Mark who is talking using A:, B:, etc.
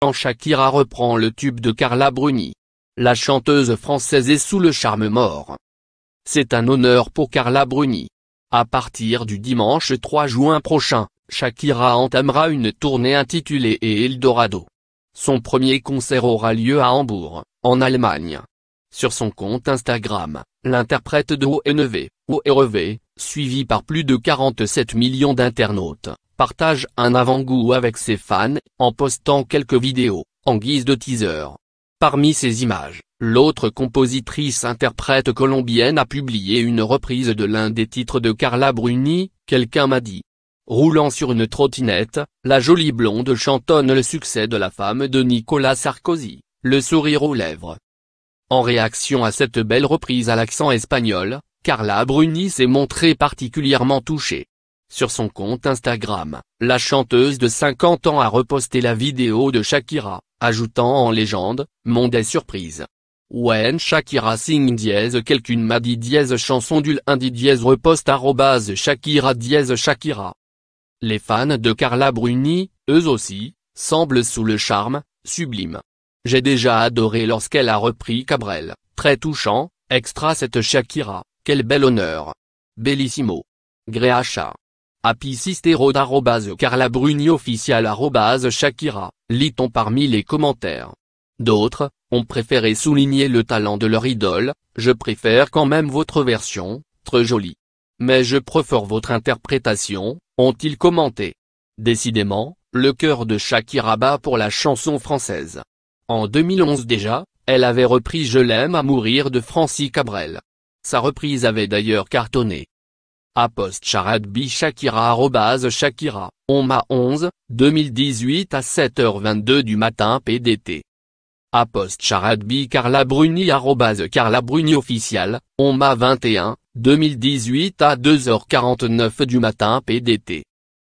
A: quand Shakira reprend le tube de Carla Bruni. La chanteuse française est sous le charme mort. C'est un honneur pour Carla Bruni. À partir du dimanche 3 juin prochain, Shakira entamera une tournée intitulée Eldorado. Son premier concert aura lieu à Hambourg, en Allemagne. Sur son compte Instagram, l'interprète de ONV, ORV, suivi par plus de 47 millions d'internautes, partage un avant-goût avec ses fans, en postant quelques vidéos, en guise de teaser. Parmi ces images, l'autre compositrice interprète colombienne a publié une reprise de l'un des titres de Carla Bruni, Quelqu'un m'a dit. Roulant sur une trottinette, la jolie blonde chantonne le succès de la femme de Nicolas Sarkozy, le sourire aux lèvres. En réaction à cette belle reprise à l'accent espagnol, Carla Bruni s'est montrée particulièrement touchée. Sur son compte Instagram, la chanteuse de 50 ans a reposté la vidéo de Shakira, ajoutant en légende, Monde est surprise. When Shakira sing dièse quelqu'une m'a dit dièse chanson du lundi dièse reposte Shakira dièse Shakira. Les fans de Carla Bruni, eux aussi, semblent sous le charme, sublime. J'ai déjà adoré lorsqu'elle a repris Cabrel, très touchant, extra cette Shakira, quel bel honneur. Bellissimo. Gréacha. Shakira, lit-on parmi les commentaires. D'autres, ont préféré souligner le talent de leur idole, je préfère quand même votre version, très jolie. Mais je préfère votre interprétation, ont-ils commenté. Décidément, le cœur de Shakira bat pour la chanson française. En 2011 déjà, elle avait repris Je l'aime à mourir de Francis Cabrel. Sa reprise avait d'ailleurs cartonné. B Shakira Shakira, m'a 11, 2018 à 7h22 du matin PDT. bi Carla Bruni Carla Bruni on m'a 21, 2018 à 2h49 du matin PDT.